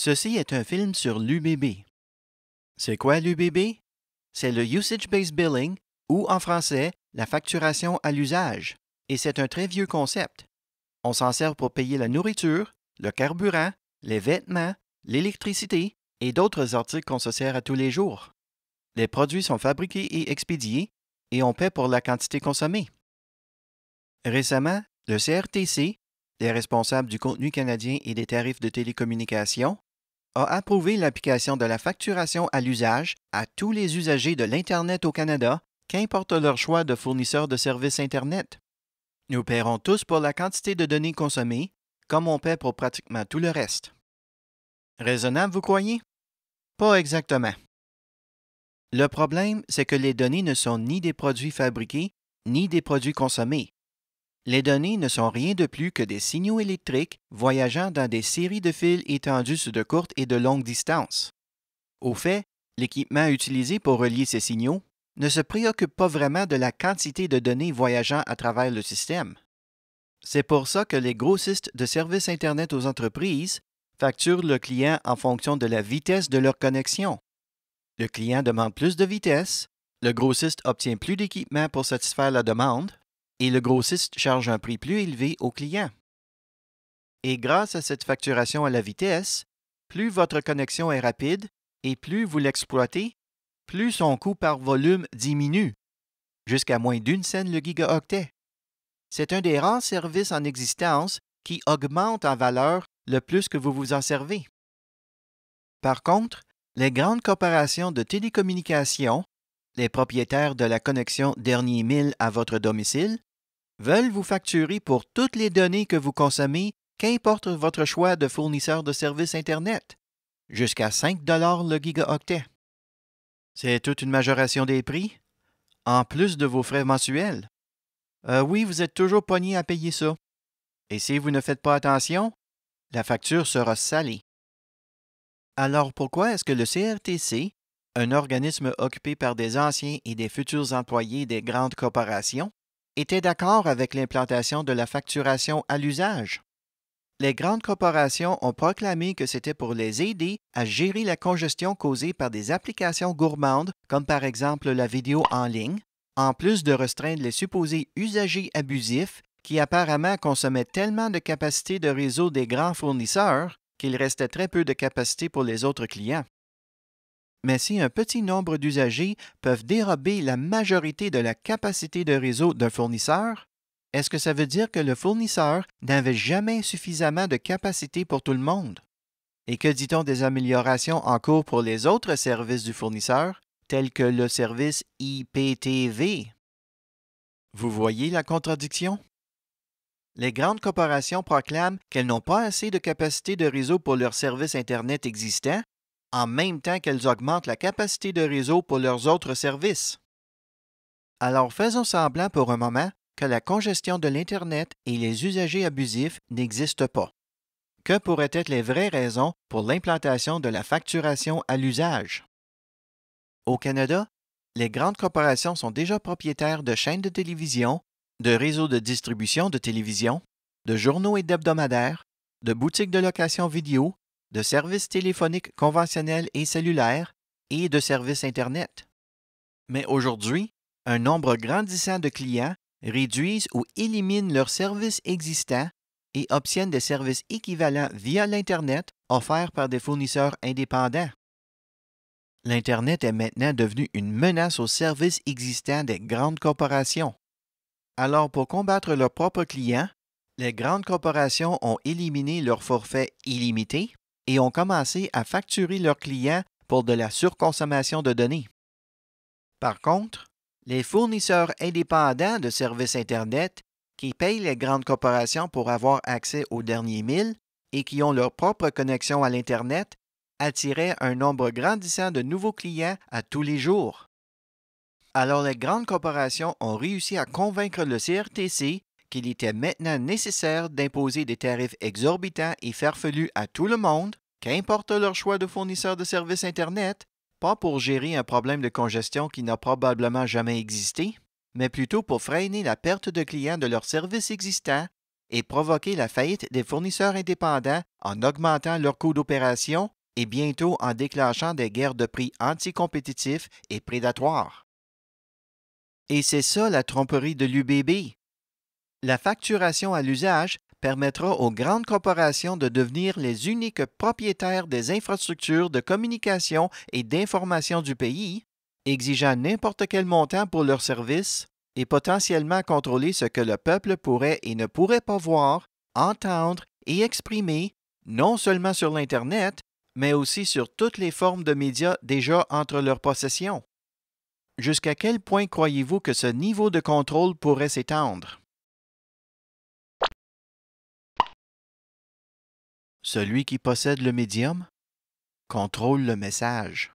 Ceci est un film sur l'UBB. C'est quoi l'UBB? C'est le Usage-Based Billing, ou en français, la facturation à l'usage, et c'est un très vieux concept. On s'en sert pour payer la nourriture, le carburant, les vêtements, l'électricité et d'autres articles qu'on se sert à tous les jours. Les produits sont fabriqués et expédiés, et on paie pour la quantité consommée. Récemment, le CRTC, les responsables du contenu canadien et des tarifs de télécommunications, a approuvé l'application de la facturation à l'usage à tous les usagers de l'Internet au Canada, qu'importe leur choix de fournisseur de services Internet. Nous paierons tous pour la quantité de données consommées, comme on paie pour pratiquement tout le reste. Raisonnable, vous croyez? Pas exactement. Le problème, c'est que les données ne sont ni des produits fabriqués, ni des produits consommés. Les données ne sont rien de plus que des signaux électriques voyageant dans des séries de fils étendus sur de courtes et de longues distances. Au fait, l'équipement utilisé pour relier ces signaux ne se préoccupe pas vraiment de la quantité de données voyageant à travers le système. C'est pour ça que les grossistes de services Internet aux entreprises facturent le client en fonction de la vitesse de leur connexion. Le client demande plus de vitesse, le grossiste obtient plus d'équipement pour satisfaire la demande, et le grossiste charge un prix plus élevé au client. Et grâce à cette facturation à la vitesse, plus votre connexion est rapide et plus vous l'exploitez, plus son coût par volume diminue, jusqu'à moins d'une scène le gigaoctet. C'est un des rares services en existence qui augmente en valeur le plus que vous vous en servez. Par contre, les grandes corporations de télécommunications, les propriétaires de la connexion dernier mille à votre domicile, veulent vous facturer pour toutes les données que vous consommez, qu'importe votre choix de fournisseur de services Internet, jusqu'à 5 le gigaoctet. C'est toute une majoration des prix, en plus de vos frais mensuels. Euh, oui, vous êtes toujours pogné à payer ça. Et si vous ne faites pas attention, la facture sera salée. Alors pourquoi est-ce que le CRTC, un organisme occupé par des anciens et des futurs employés des grandes corporations, étaient d'accord avec l'implantation de la facturation à l'usage. Les grandes corporations ont proclamé que c'était pour les aider à gérer la congestion causée par des applications gourmandes, comme par exemple la vidéo en ligne, en plus de restreindre les supposés usagers abusifs qui apparemment consommaient tellement de capacité de réseau des grands fournisseurs qu'il restait très peu de capacité pour les autres clients mais si un petit nombre d'usagers peuvent dérober la majorité de la capacité de réseau d'un fournisseur, est-ce que ça veut dire que le fournisseur n'avait jamais suffisamment de capacité pour tout le monde? Et que dit-on des améliorations en cours pour les autres services du fournisseur, tels que le service IPTV? Vous voyez la contradiction? Les grandes corporations proclament qu'elles n'ont pas assez de capacité de réseau pour leurs services Internet existants en même temps qu'elles augmentent la capacité de réseau pour leurs autres services. Alors faisons semblant pour un moment que la congestion de l'Internet et les usagers abusifs n'existent pas. Que pourraient être les vraies raisons pour l'implantation de la facturation à l'usage? Au Canada, les grandes corporations sont déjà propriétaires de chaînes de télévision, de réseaux de distribution de télévision, de journaux et d'hebdomadaires, de boutiques de location vidéo de services téléphoniques conventionnels et cellulaires et de services Internet. Mais aujourd'hui, un nombre grandissant de clients réduisent ou éliminent leurs services existants et obtiennent des services équivalents via l'Internet offerts par des fournisseurs indépendants. L'Internet est maintenant devenu une menace aux services existants des grandes corporations. Alors pour combattre leurs propres clients, les grandes corporations ont éliminé leurs forfaits illimités, et ont commencé à facturer leurs clients pour de la surconsommation de données. Par contre, les fournisseurs indépendants de services Internet qui payent les grandes corporations pour avoir accès aux derniers milles et qui ont leur propre connexion à l'Internet attiraient un nombre grandissant de nouveaux clients à tous les jours. Alors les grandes corporations ont réussi à convaincre le CRTC qu'il était maintenant nécessaire d'imposer des tarifs exorbitants et farfelus à tout le monde qu'importe leur choix de fournisseur de services Internet, pas pour gérer un problème de congestion qui n'a probablement jamais existé, mais plutôt pour freiner la perte de clients de leurs services existants et provoquer la faillite des fournisseurs indépendants en augmentant leurs coûts d'opération et bientôt en déclenchant des guerres de prix anticompétitifs et prédatoires. Et c'est ça la tromperie de l'UBB. La facturation à l'usage permettra aux grandes corporations de devenir les uniques propriétaires des infrastructures de communication et d'information du pays, exigeant n'importe quel montant pour leurs services et potentiellement contrôler ce que le peuple pourrait et ne pourrait pas voir, entendre et exprimer, non seulement sur l'Internet, mais aussi sur toutes les formes de médias déjà entre leurs possessions. Jusqu'à quel point croyez-vous que ce niveau de contrôle pourrait s'étendre? Celui qui possède le médium contrôle le message.